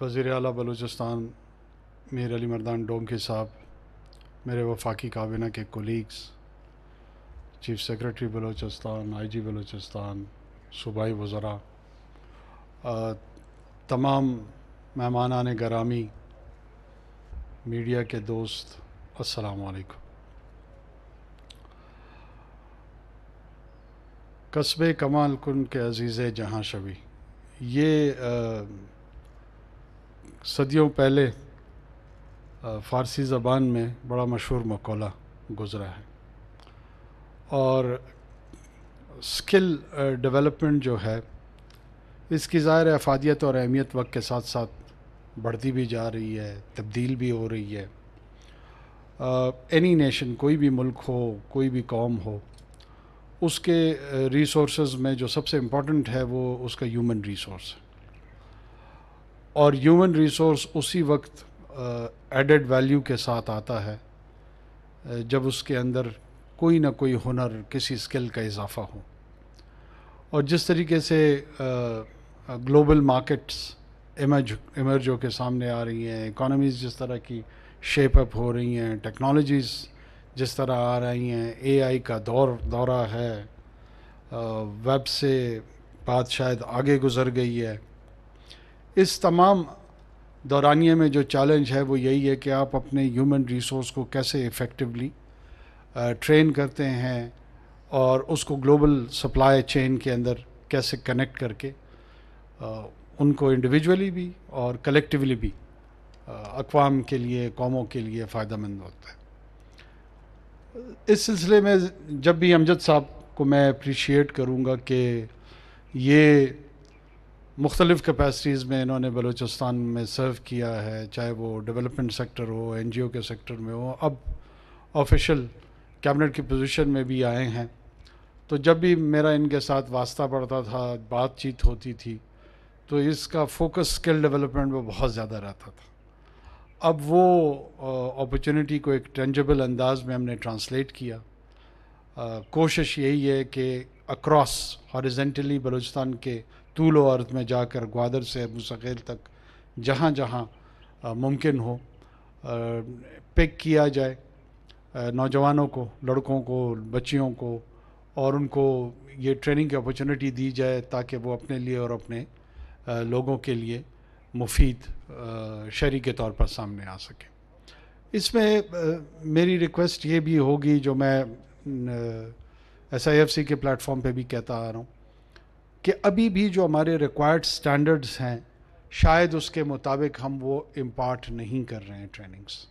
वज़ी अली बलूचिस्तान मीर अली मर्दान डोम के साहब मेरे वफाकी काबिना के colleagues chief secretary Balochistan I G Balochistan सूबाई वज़रा तमाम मेहमान आने गरामी मीडिया के दोस्त असलकुम कस्बे कमाल कुन के अज़ीज़ जहाँ शबी ये आ, सदियों पहले फ़ारसी ज़बान में बड़ा मशहूर मकौला गुज़रा है और स्किल डेवलपमेंट जो है इसकी ज़ाहिर अफादियत और अहमियत वक्त के साथ साथ बढ़ती भी जा रही है तब्दील भी हो रही है एनी नेशन कोई भी मुल्क हो कोई भी कौम हो उसके रिसोर्स में जो सबसे इम्पोर्टेंट है वो उसका ह्यूमन रिसोर्स है और ह्यूमन रिसोर्स उसी वक्त एडेड वैल्यू के साथ आता है जब उसके अंदर कोई ना कोई हुनर किसी स्किल का इजाफा हो और जिस तरीके से ग्लोबल मार्केट्स इमर्ज इमर्ज के सामने आ रही हैं इकोनॉमीज़ जिस तरह की शेप अप हो रही हैं टेक्नोलॉजीज़ जिस तरह आ रही हैं एआई का दौर दौरा है वेब से बात शायद आगे गुजर गई है इस तमाम दौरानिए में जो चैलेंज है वो यही है कि आप अपने ह्यूमन रिसोर्स को कैसे इफ़ेक्टिवली ट्रेन करते हैं और उसको ग्लोबल सप्लाई चेन के अंदर कैसे कनेक्ट करके आ, उनको इंडिविजुअली भी और कलेक्टिवली भी अकवाम के लिए कौमों के लिए फ़ायदा मंद होता है इस सिलसिले में जब भी अमजद साहब को मैं अप्रिशिएट करूँगा कि ये मुख्तलिफ़ कैपेसिटीज़ में इन्होंने बलोचिस्तान में सर्व किया है चाहे वो डेवलपमेंट सेक्टर हो एन जी ओ के सेक्टर में हो अब ऑफिशल कैबिनेट की पोजिशन में भी आए हैं तो जब भी मेरा इनके साथ वास्ता पड़ता था बातचीत होती थी तो इसका फोकस स्किल डेवलपमेंट में बहुत ज़्यादा रहता था अब वो अपॉर्चुनिटी को एक टेंजेबल अंदाज में हमने ट्रांसलेट किया आ, कोशिश यही है कि अक्रॉस हॉरिजेंटली बलूचिस्तान के तूल अर्थ में जाकर ग्वादर से मुसखेल तक जहाँ जहाँ मुमकिन हो पिक किया जाए नौजवानों को लड़कों को बच्चियों को और उनको ये ट्रेनिंग की अपॉर्चुनिटी दी जाए ताकि वो अपने लिए और अपने लोगों के लिए मुफीद शहरी के तौर पर सामने आ सके इसमें मेरी रिक्वेस्ट ये भी होगी जो मैं एस आई एफ सी के प्लेटफॉर्म पे भी कहता आ रहा हूँ कि अभी भी जो हमारे रिक्वायर्ड स्टैंडर्ड्स हैं शायद उसके मुताबिक हम वो इम्पार्ट नहीं कर रहे हैं trainings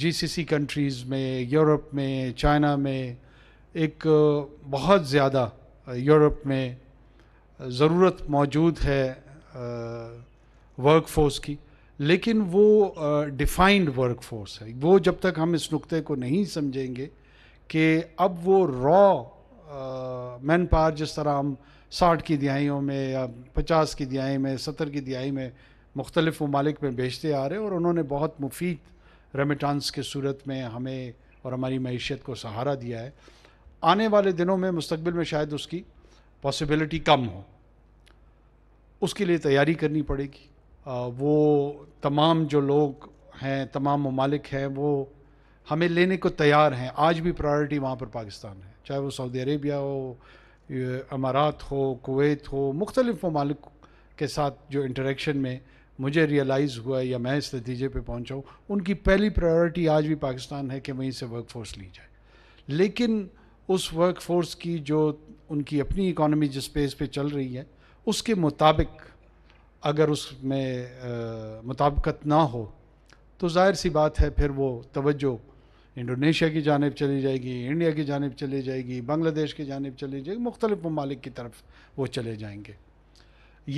G C C countries में यूरोप में चाइना में एक बहुत ज़्यादा यूरोप में ज़रूरत मौजूद है वर्क फोर्स की लेकिन वो डिफाइंड वर्क फोर्स है वो जब तक हम इस नुक्ते को नहीं समझेंगे कि अब वो रॉ मैन पावर जिस तरह हम साठ की दिहाइयों में या पचास की दिहाई में सत्तर की दिहाई में मुख्तलिफ़ ममालिक में भेजते आ रहे और उन्होंने बहुत मुफीद रेमिटांस के सूरत में हमें और हमारी मीशत को सहारा दिया है आने वाले दिनों में मुस्तबिल में शायद उसकी पॉसिबिलिटी कम हो उसके लिए तैयारी करनी पड़ेगी वो तमाम जो लोग हैं तमाम ममालिक हैं वो हमें लेने को तैयार हैं आज भी प्रायोरिटी वहाँ पर पाकिस्तान है चाहे वो सऊदी अरेबिया हो अमारात हो कुवैत हो मुख्तलिफ़ ममालिक के साथ जो इंटरेक्शन में मुझे रियलाइज़ हुआ या मैं इस नतीजे पर पहुँचा हूँ उनकी पहली प्रायोरिटी आज भी पाकिस्तान है कि वहीं से वर्क फोर्स ली जाए लेकिन उस वर्क फोर्स की जो उनकी अपनी इकानमी जिस पेज पे चल रही है उसके मुताबिक अगर उसमें मुताबकत ना हो तो जाहिर सी बात है फिर वो तवज्जो इंडोनेशिया की जानब चली जाएगी इंडिया की जानब चली जाएगी बांग्लादेश की जानब चली जाएगी मुख्तलिफ़ ममालिक की तरफ वो चले जाएंगे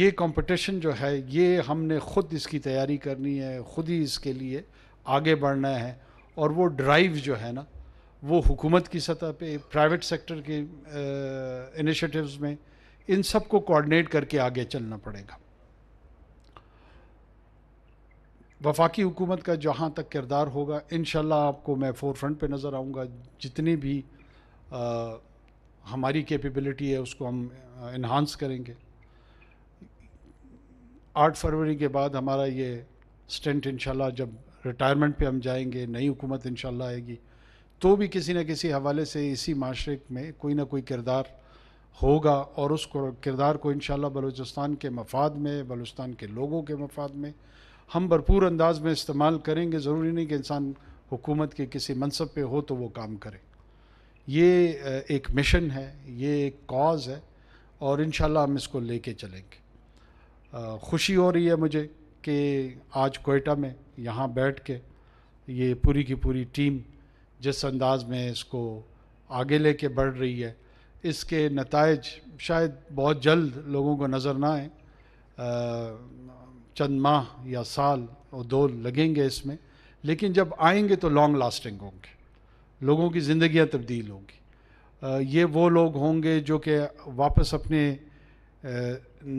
ये कंपटीशन जो है ये हमने ख़ुद इसकी तैयारी करनी है ख़ुद ही इसके लिए आगे बढ़ना है और वो ड्राइव जो है ना वो हुकूमत की सतह पे प्राइवेट सेक्टर के इनिशिएटिव्स में इन सब को कोऑर्डिनेट करके आगे चलना पड़ेगा वफाकी हुकूमत का जहाँ तक किरदार होगा इन आपको मैं फोर फ्रंट पर नज़र आऊँगा जितनी भी आ, हमारी कैपेबिलिटी है उसको हम इन्हांस करेंगे आठ फरवरी के बाद हमारा ये स्टेंट इंशाल्लाह जब रिटायरमेंट पे हम जाएंगे नई हुकूमत इंशाल्लाह आएगी तो भी किसी न किसी हवाले से इसी माशरे में कोई ना कोई किरदार होगा और उस किरदार को इन बलूचिस्तान के मफाद में बलूचिस्तान के लोगों के मफाद में हम भरपूर अंदाज में इस्तेमाल करेंगे ज़रूरी नहीं कि इंसान हुकूमत के किसी मनसब पे हो तो वो काम करे ये एक मिशन है ये एक कॉज है और इन हम इसको कर चलेंगे ख़ुशी हो रही है मुझे कि आज कोयटा में यहाँ बैठ के ये पूरी की पूरी टीम जिस अंदाज में इसको आगे लेके बढ़ रही है इसके नतज शायद बहुत जल्द लोगों को नज़र ना आए चंद माह या साल और दो लगेंगे इसमें लेकिन जब आएंगे तो लॉन्ग लास्टिंग होंगे लोगों की ज़िंदियाँ तब्दील होंगी ये वो लोग होंगे जो कि वापस अपने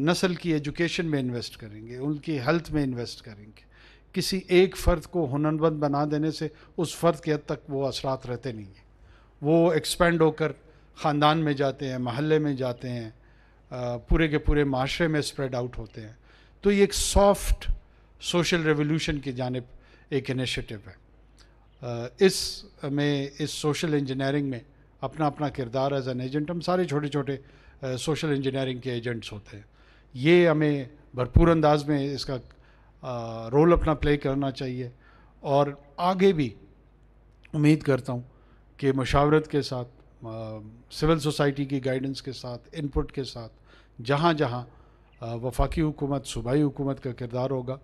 नस्ल की एजुकेशन में इन्वेस्ट करेंगे उनकी हेल्थ में इन्वेस्ट करेंगे किसी एक फ़र्द को हुनरमंद बना देने से उस फ़र्द के हद तक वो असरात रहते नहीं हैं वो एक्सपेंड होकर ख़ानदान में जाते हैं महल्ले में जाते हैं पूरे के पूरे माशरे में स्प्रेड आउट होते हैं तो ये एक सॉफ्ट सोशल रेवोल्यूशन की जानब एक इनिशिएटिव है इस में इस सोशल इंजीनियरिंग में अपना अपना किरदार एज एन एजेंट हम सारे छोटे छोटे सोशल इंजीनियरिंग के एजेंट्स होते हैं ये हमें भरपूर अंदाज में इसका रोल अपना प्ले करना चाहिए और आगे भी उम्मीद करता हूँ कि मशावरत के साथ सिविल सोसाइटी की गाइडेंस के साथ इनपुट के साथ जहाँ जहाँ वफाकी हुकूमत सूबाई हुकूमत का किरदार होगा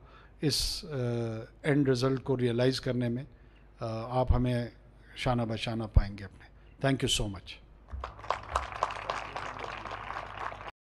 इस एंड रिज़ल्ट को रियलाइज़ करने में आप हमें शाना बशाना पाएंगे अपने थैंक यू सो मच